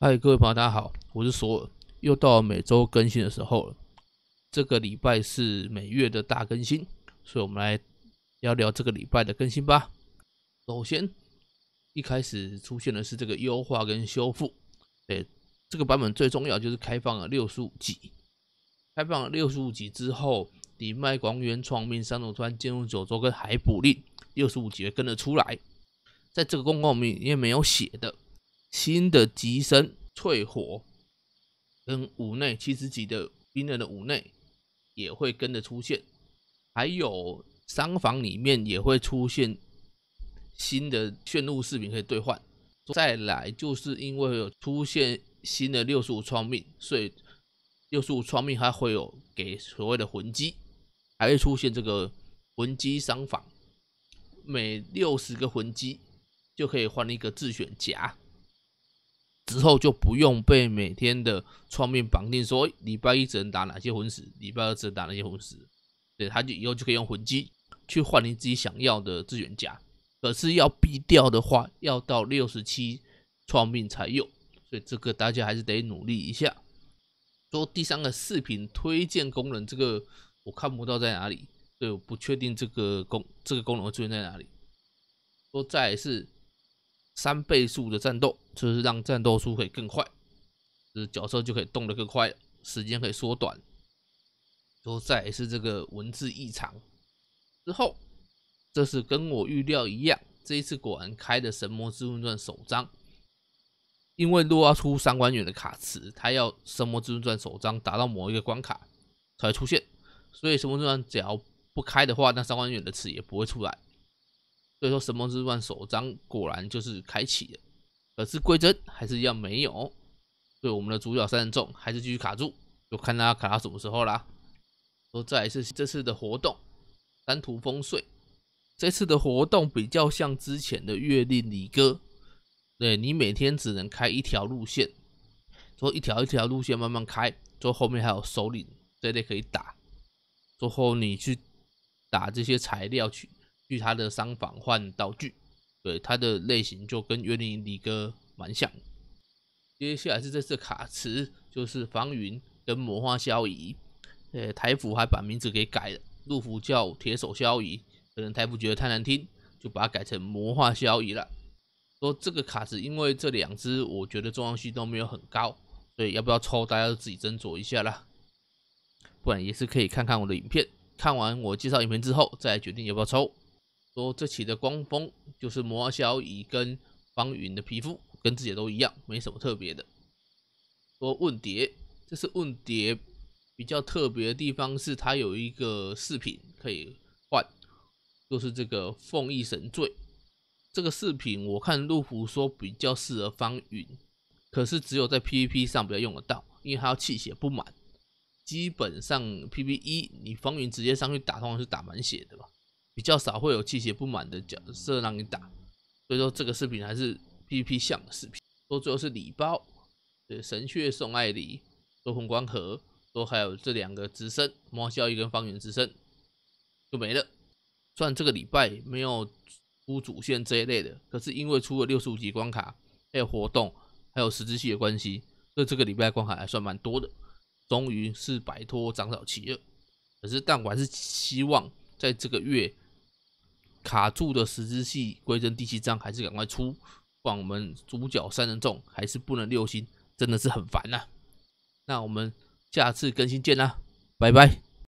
嗨，各位朋友，大家好，我是索尔，又到每周更新的时候了。这个礼拜是每月的大更新，所以我们来聊聊这个礼拜的更新吧。首先，一开始出现的是这个优化跟修复。对，这个版本最重要就是开放了六十五级。开放了六十五级之后，你麦、广元、创命、三路川、进入九州跟海捕令六十五级跟得出来。在这个公告里面也没有写的。新的极身淬火跟五内七十级的冰人的五内也会跟着出现，还有商房里面也会出现新的炫露饰品可以兑换。再来就是因为出现新的六十五创命，所以六十五创命还会有给所谓的魂机，还会出现这个魂机商房，每六十个魂机就可以换一个自选夹。之后就不用被每天的创命绑定，说礼拜一只能打哪些魂石，礼拜二只能打哪些魂石。对，他就以后就可以用魂机去换你自己想要的资源价。可是要 B 掉的话，要到六十七创命才有，所以这个大家还是得努力一下。说第三个视频推荐功能，这个我看不到在哪里，所以我不确定这个功这个功能会出现在哪里。说再是。三倍速的战斗，就是让战斗速可以更快，就是角色就可以动得更快时间可以缩短。就再是这个文字异常，之后，这是跟我预料一样，这一次果然开的《神魔之乱传》首章。因为若要出三关远的卡池，它要《神魔之乱传》首章达到某一个关卡才会出现，所以《神魔之乱》只要不开的话，那三关远的词也不会出来。所以说《神魔之乱》首章果然就是开启了，可是归真还是一样没有。所以我们的主角三人众还是继续卡住，就看他卡到什么时候啦。说再一次这次的活动三途风碎，这次的活动比较像之前的月令里哥，对你每天只能开一条路线，说一条一条路线慢慢开，做后面还有首领这类可以打，最后你去打这些材料去。去他的商房换道具，对他的类型就跟约尼迪哥蛮像。接下来是这次卡池，就是防云跟魔化消移。呃，台服还把名字给改了，陆服叫铁手消移，可能台服觉得太难听，就把它改成魔化消移了。说这个卡池，因为这两只我觉得重要性都没有很高，所以要不要抽，大家自己斟酌一下啦。不然也是可以看看我的影片，看完我介绍影片之后，再决定要不要抽。说这期的光风就是魔小乙跟方云的皮肤，跟自己都一样，没什么特别的。说问蝶，这是问蝶比较特别的地方是它有一个饰品可以换，就是这个凤翼神坠。这个饰品我看路虎说比较适合方云，可是只有在 PVP 上比较用得到，因为它要气血不满。基本上 PVE 你方云直接上去打，通常是打满血的吧。比较少会有气血不满的角色让你打，所以说这个视频还是 P P 项的视频。都最后是礼包，对神雀送艾里，多红光盒，都还有这两个直升魔小一跟方圆直升就没了。虽然这个礼拜没有出主线这一类的，可是因为出了六十五级关卡，还有活动，还有十字系的关系，所以这个礼拜关卡还算蛮多的。终于是摆脱长草期了，可是但我还是希望在这个月。卡住的十字系归真第七章还是赶快出，不然我们主角三人众还是不能六星，真的是很烦呐。那我们下次更新见啦，拜拜。